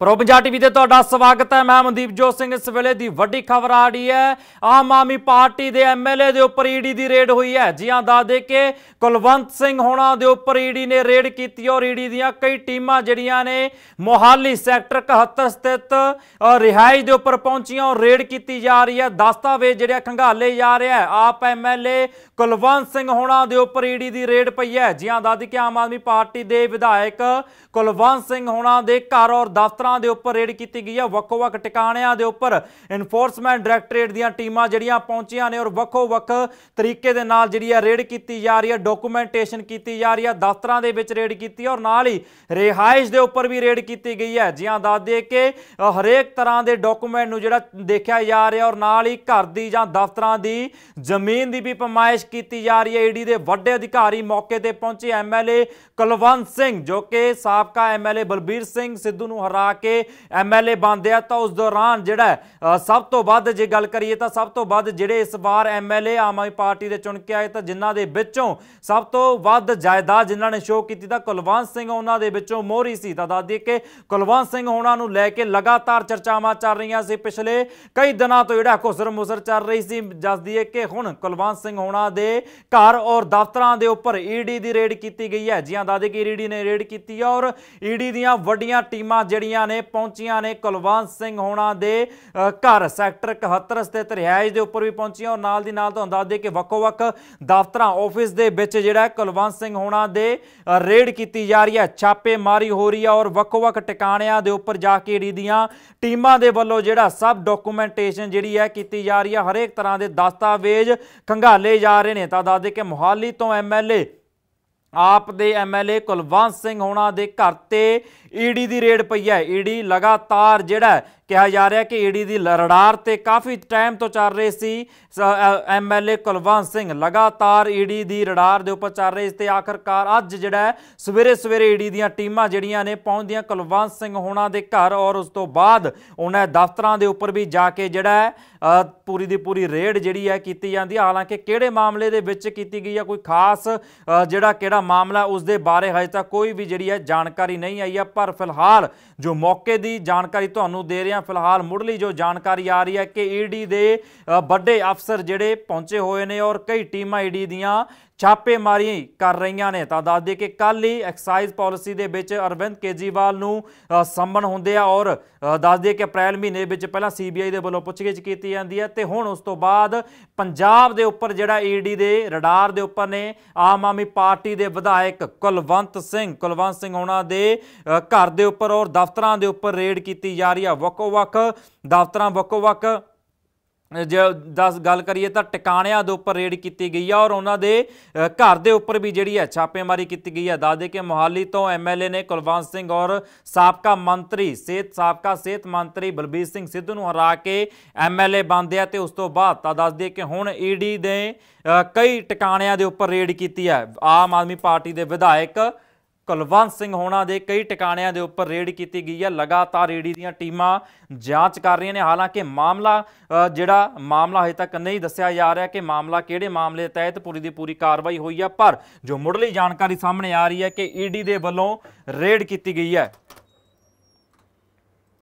ਪ੍ਰੋਬੰਜਾ TV ਤੇ ਤੁਹਾਡਾ ਸਵਾਗਤ ਹੈ ਮੈਂ ਮਨਦੀਪ ਜੋਤ ਸਿੰਘ ਇਸ ਵੇਲੇ ਦੀ ਵੱਡੀ ਖਬਰ ਆ ਰਹੀ ਹੈ ਆਮ ਆਮੀ ਪਾਰਟੀ ਦੇ ਐਮਐਲਏ ਦੇ ਉੱਪਰ ਈਡੀ e ਦੀ ਰੇਡ ਹੋਈ ਹੈ ਜੀ ਆਂ ਦੱਸ ਦੇ ਕੇ ਕੁਲਵੰਤ ਸਿੰਘ ਹੋਣਾ ਦੇ ਉੱਪਰ ਈਡੀ e ਨੇ ਰੇਡ ਕੀਤੀ ਔਰ ਈਡੀ e ਦੀਆਂ ਕਈ ਟੀਮਾਂ ਜਿਹੜੀਆਂ ਨੇ ਮੋਹਾਲੀ ਸੈਕਟਰ 71 ਸਥਿਤ ਰਿਹਾਇਸ਼ ਦੇ ਉੱਪਰ ਪਹੁੰਚੀਆਂ ਔਰ ਰੇਡ ਕੀਤੀ ਜਾ ਰਹੀ ਹੈ ਦਸਤਾਵੇਜ਼ ਜਿਹੜੇ ਖੰਗਾਲੇ ਜਾ ਰਿਹਾ ਆਪ ਐਮਐਲਏ ਕੁਲਵੰਤ ਸਿੰਘ ਹੋਣਾ ਦੇ ਉੱਪਰ ਈਡੀ ਦੀ ਰੇਡ ਪਈ ਹੈ ਜੀ ਆਂ ਦੱਸ ਦੇ ਕੇ ਆਮ ਆਦਮੀ ਪਾਰਟੀ ਦੇ ਵਿਧਾਇਕ ਕੁਲਵੰਤ ਸਿੰਘ ਹੋਣਾ ਦੇ ਘਰ ਔਰ ਦਫ਼ਤਰ ਦਫ਼ਤਰਾਂ ਦੇ ਉੱਪਰ ਰੇਡ ਕੀਤੀ ਗਈ ਹੈ ਵੱਖ ਵੱਖ ਟਿਕਾਣਿਆਂ ਦੇ ਉੱਪਰ ਇਨਫੋਰਸਮੈਂਟ ਡਾਇਰੈਕਟੋਰੇਟ ਦੀਆਂ ਟੀਮਾਂ ਜਿਹੜੀਆਂ ਪਹੁੰਚੀਆਂ ਨੇ ਔਰ ਵੱਖ ਵੱਖ ਤਰੀਕੇ ਦੇ ਨਾਲ ਜਿਹੜੀ ਹੈ ਰੇਡ ਕੀਤੀ ਜਾ ਰਹੀ ਹੈ ਡਾਕੂਮੈਂਟੇਸ਼ਨ ਕੀਤੀ ਜਾ ਰਹੀ ਹੈ ਦਫ਼ਤਰਾਂ ਦੇ ਵਿੱਚ ਰੇਡ ਕੀਤੀ ਔਰ ਨਾਲ ਹੀ ਰਿਹਾਇਸ਼ ਦੇ ਉੱਪਰ ਵੀ ਰੇਡ ਕੀਤੀ ਗਈ ਹੈ ਜਿਆਂ ਦੱਸ ਦੇ ਕਿ ਹਰੇਕ ਤਰ੍ਹਾਂ ਦੇ ਡਾਕੂਮੈਂਟ ਨੂੰ ਜਿਹੜਾ ਦੇਖਿਆ ਜਾ ਰਿਹਾ ਔਰ ਨਾਲ ਹੀ ਘਰ ਦੀ ਜਾਂ ਦਫ਼ਤਰਾਂ ਦੀ ਜ਼ਮੀਨ ਦੀ ਵੀ ਪਮਾਇਸ਼ ਕੀਤੀ ਜਾ ਰਹੀ ਹੈ ਈਡੀ ਦੇ ਵੱਡੇ ਅਧਿਕਾਰੀ ਮੌਕੇ ਤੇ ਪਹੁੰਚੇ ਐਮਐਲਏ ਕੁਲਵੰਤ ਸਿੰਘ ਜੋ ਕਿ ਸਾਬਕਾ ਐਮਐਲਏ ਬਲਬੀਰ ਸਿੰਘ ਸਿੱਧੂ ਨੂੰ ਹਰਾ ਕੇ ਐਮਐਲਏ ਬਣਦੇ ਆ ਤਾਂ ਉਸ ਦੌਰਾਨ ਜਿਹੜਾ ਸਭ ਤੋਂ ਵੱਧ ਜੇ ਗੱਲ ਕਰੀਏ ਤਾਂ ਸਭ ਤੋਂ ਵੱਧ ਜਿਹੜੇ ਇਸ ਵਾਰ ਐਮਐਲਏ ਆਮ ਆਦਮੀ ਪਾਰਟੀ ਦੇ ਚੁਣ ਕੇ ਆਏ ਤਾਂ ਜਿਨ੍ਹਾਂ ਦੇ ਵਿੱਚੋਂ ਸਭ ਤੋਂ ਵੱਧ ਜਾਇਦਾਦ ਜਿਨ੍ਹਾਂ ਨੇ ਸ਼ੋਅ ਕੀਤੀ ਤਾਂ ਕੁਲਵੰਤ ਸਿੰਘ ਉਹਨਾਂ ਦੇ ਵਿੱਚੋਂ ਮੋਹਰੀ ਸੀ ਤਾਂ ਦੱਸਦੀ ਕਿ ਕੁਲਵੰਤ ਸਿੰਘ ਉਹਨਾਂ ਨੂੰ ਲੈ ਕੇ ਲਗਾਤਾਰ ਚਰਚਾਵਾਂ ਚੱਲ ਰਹੀਆਂ ਸੀ ਪਿਛਲੇ ਕਈ ਦਿਨਾਂ ਤੋਂ ਜਿਹੜਾ ਖੁਸਰ ਮੁਸਰ ਚੱਲ ਰਹੀ ਸੀ ਦੱਸਦੀ ਹੈ ਕਿ ਹੁਣ ਕੁਲਵੰਤ ਸਿੰਘ ਉਹਨਾਂ ਦੇ ਘਰ ਔਰ ਦਫ਼ਤਰਾਂ ਦੇ ਉੱਪਰ ਈਡੀ e ਦੀ ਰੇਡ ਕੀਤੀ ਗਈ ਹੈ ਜੀਆਂ ਦਾਦੇ ਕੀ ਈਡੀ ਨੇ ਰੇਡ ਕੀਤੀ ਹੈ ਔਰ ਈਡੀ e ਦੀਆਂ ਵੱਡੀਆਂ ਟੀਮਾਂ ਜਿਹੜੀਆਂ ਨੇ ਪਹੁੰਚੀਆਂ ਨੇ ਕੁਲਵੰਤ ਸਿੰਘ ਹੋਣਾ ਦੇ ਘਰ ਸੈਕਟਰ 71 ਸਥਿਤ ਰਿਹਾਇਸ਼ ਦੇ ਉੱਪਰ ਵੀ ਪਹੁੰਚੀਆਂ ਔਰ ਨਾਲ ਦੀ ਨਾਲ ਤੁਹਾਨੂੰ ਦੱਸ ਦੇ ਕਿ ਵੱਖੋ-ਵੱਖ ਦਫ਼ਤਰਾਂ ਆਫਿਸ ਦੇ ਵਿੱਚ ਜਿਹੜਾ ਕੁਲਵੰਤ ਸਿੰਘ ਹੋਣਾ ਦੇ ਰੇਡ ਕੀਤੀ ਜਾ ਰਹੀ ਹੈ ਛਾਪੇਮਾਰੀ ਹੋ ਰਹੀ ਹੈ ਔਰ ਵੱਖੋ-ਵੱਖ ਟਿਕਾਣਿਆਂ ਦੇ ਉੱਪਰ ਜਾ ਕੇ ਈਡੀ ਦੀਆਂ ਟੀਮਾਂ ਦੇ ਵੱਲੋਂ ਜਿਹੜਾ ਸਭ ਡਾਕੂਮੈਂਟੇਸ਼ਨ ਜਿਹੜੀ ਹੈ ਕੀਤੀ ਜਾ ਰਹੀ ਹੈ ਹਰੇਕ ਤਰ੍ਹਾਂ ਦੇ ਦਸਤਾਵੇਜ਼ ਖੰਗਾਲੇ ਜਾ ਰਹੇ ਨੇ ਤਾਂ ਦੱਸ ਦੇ ਕਿ ਮੁਹਾਲੀ ਤੋਂ ਐਮਐਲਏ ਆਪ ਦੇ ਐਮਐਲਏ ਕੁਲਵੰਤ ਸਿੰਘ ਹੋਣਾ ਦੇ ਘਰ ਤੇ ਈਡੀ ਦੀ ਰੇਡ ਪਈ ਹੈ ਈਡੀ ਲਗਾਤਾਰ ਜਿਹੜਾ ਕਿਹਾ ਜਾ ਰਿਹਾ ਕਿ ਈਡੀ ਦੀ ਲੜਾਰ ਤੇ ਕਾਫੀ ਟਾਈਮ ਤੋਂ ਚੱਲ ਰਹੀ ਸੀ ਐਮਐਲਏ ਕੁਲਵੰਤ ਸਿੰਘ ਲਗਾਤਾਰ ਈਡੀ ਦੀ ਰਡਾਰ ਦੇ ਉੱਪਰ ਚੱਲ ਰਹੀ ਸੀ ਤੇ ਆਖਰਕਾਰ ਅੱਜ ਜਿਹੜਾ ਸਵੇਰੇ ਸਵੇਰੇ ਈਡੀ ਦੀਆਂ ਟੀਮਾਂ ਜਿਹੜੀਆਂ ਨੇ ਪਹੁੰਚਦੀਆਂ ਕੁਲਵੰਤ ਸਿੰਘ ਹੋਣਾ ਦੇ ਘਰ ਔਰ ਉਸ ਤੋਂ ਬਾਅਦ ਉਹਨਾਂ ਦਫ਼ਤਰਾਂ ਦੇ ਉੱਪਰ ਵੀ ਜਾ ਕੇ ਜਿਹੜਾ ਪੂਰੀ ਦੀ ਪੂਰੀ ਰੇਡ ਜਿਹੜੀ ਹੈ ਕੀਤੀ ਜਾਂਦੀ ਹੈ ਹਾਲਾਂਕਿ ਕਿਹੜੇ ਮਾਮਲੇ ਦੇ ਵਿੱਚ ਕੀਤੀ ਗਈ ਹੈ ਕੋਈ ਖਾਸ ਜਿਹੜਾ ਕਿਹੜਾ ਮਾਮਲਾ ਉਸ ਦੇ ਬਾਰੇ ਹਜੇ ਤੱਕ ਕੋਈ ਵੀ ਜਿਹੜੀ ਹੈ ਜਾਣਕਾਰੀ ਨਹੀਂ ਆਈ ਹੈ ਪਰ ਫਿਲਹਾਲ ਜੋ ਮੌਕੇ ਦੀ ਜਾਣਕਾਰੀ ਤੁਹਾਨੂੰ ਦੇ ਰਿਹਾ ਫਿਲਹਾਲ ਮੁੱਢਲੀ ਜੋ ਜਾਣਕਾਰੀ ਆ ਰਹੀ ਹੈ ਕਿ ਈਡੀ ਦੇ ਵੱਡੇ ਅਫਸਰ ਜਿਹੜੇ ਪਹੁੰਚੇ ਹੋਏ ਨੇ ਔਰ ਕਈ ਟੀਮਾਂ ਈਡੀ ਦੀਆਂ ਛਾਪੇਮਾਰੀ ਕਰ ਰਹੀਆਂ ਨੇ ਤਾਂ ਦੱਸ ਦੇ ਕਿ ਕੱਲ ਹੀ ਐਕਸਾਈਜ਼ ਪਾਲਿਸੀ ਦੇ ਵਿੱਚ ਅਰਵਿੰਦ ਕੇਜੀਵਾਲ ਨੂੰ ਸੰਮਨ ਹੁੰਦੇ ਆ ਔਰ ਦੱਸ ਦੇ ਕਿ ਅਪ੍ਰੈਲ ਮਹੀਨੇ ਵਿੱਚ ਪਹਿਲਾਂ ਸੀਬੀਆਈ ਦੇ ਵੱਲੋਂ ਪੁੱਛਗਿੱਛ ਕੀਤੀ ਜਾਂਦੀ ਹੈ ਤੇ ਹੁਣ ਉਸ ਤੋਂ ਬਾਅਦ ਪੰਜਾਬ ਦੇ ਉੱਪਰ ਜਿਹੜਾ ਈਡੀ ਦੇ ਰਡਾਰ ਦੇ ਉੱਪਰ ਨੇ ਆਮ ਆਦਮੀ ਪਾਰਟੀ ਦੇ ਵਿਧਾਇਕ ਕੁਲਵੰਤ ਸਿੰਘ ਕੁਲਵੰਤ ਸਿੰਘ ਉਹਨਾਂ ਦੇ ਘਰ ਦੇ ਉੱਪਰ ਔਰ ਦਫ਼ਤਰਾਂ ਦੇ ਉੱਪਰ ਰੇਡ ਕੀਤੀ ਜਾ ਰਹੀ ਆ ਵਕੋ ਵਕ ਦਫ਼ਤਰਾਂ ਵਕੋ ਵਕ ਜੇ 10 ਗੱਲ ਕਰੀਏ ਤਾਂ ਟਿਕਾਣਿਆਂ ਦੇ ਉੱਪਰ ਰੇਡ ਕੀਤੀ ਗਈ ਆ ਔਰ ਉਹਨਾਂ ਦੇ ਘਰ ਦੇ ਉੱਪਰ ਵੀ ਜਿਹੜੀ ਹੈ ਛਾਪੇਮਾਰੀ ਕੀਤੀ ਗਈ ਆ ਦਾਦੇ ਕੇ ਮੁਹਾਲੀ ਤੋਂ ਐਮਐਲਏ ਨੇ ਕੁਲਵੰਤ ਸਿੰਘ ਔਰ ਸਾਬਕਾ ਮੰਤਰੀ ਸਿਹਤ ਸਾਬਕਾ ਸਿਹਤ ਮੰਤਰੀ ਬਲਬੀਰ ਸਿੰਘ ਸਿੱਧੂ ਨੂੰ ਹਰਾ ਕੇ ਐਮਐਲਏ ਬਣਦੇ ਆ ਤੇ ਉਸ ਤੋਂ ਬਾਅਦ ਤਾਂ ਦੱਸ ਦਈਏ ਕਿ ਹੁਣ ਈਡੀ ਦੇ ਕਈ ਟਿਕਾਣਿਆਂ ਦੇ ਉੱਪਰ ਰੇਡ ਕੀਤੀ ਹੈ ਆਮ ਆਦਮੀ ਪਾਰਟੀ ਦੇ ਵਿਧਾਇਕ ਕੁਲਵੰਤ ਸਿੰਘ ਹੋਣਾ ਦੇ ਕਈ ਟਿਕਾਣਿਆਂ ਦੇ ਉੱਪਰ ਰੇਡ ਕੀਤੀ ਗਈ ਹੈ ਲਗਾਤਾਰ ਈਡੀ ਦੀਆਂ ਟੀਮਾਂ ਜਾਂਚ ਕਰ ਰਹੀਆਂ ਨੇ ਹਾਲਾਂਕਿ ਮਾਮਲਾ ਜਿਹੜਾ ਮਾਮਲਾ ਹਜੇ ਤੱਕ ਨਹੀਂ ਦੱਸਿਆ ਜਾ ਰਿਹਾ ਕਿ ਮਾਮਲਾ ਕਿਹੜੇ ਮਾਮਲੇ ਤਹਿਤ ਪੂਰੀ ਦੀ ਪੂਰੀ ਕਾਰਵਾਈ ਹੋਈ ਹੈ ਪਰ ਜੋ ਮੁੱਢਲੀ ਜਾਣਕਾਰੀ ਸਾਹਮਣੇ ਆ ਰਹੀ ਹੈ ਕਿ ਈਡੀ ਦੇ ਵੱਲੋਂ ਰੇਡ ਕੀਤੀ ਗਈ ਹੈ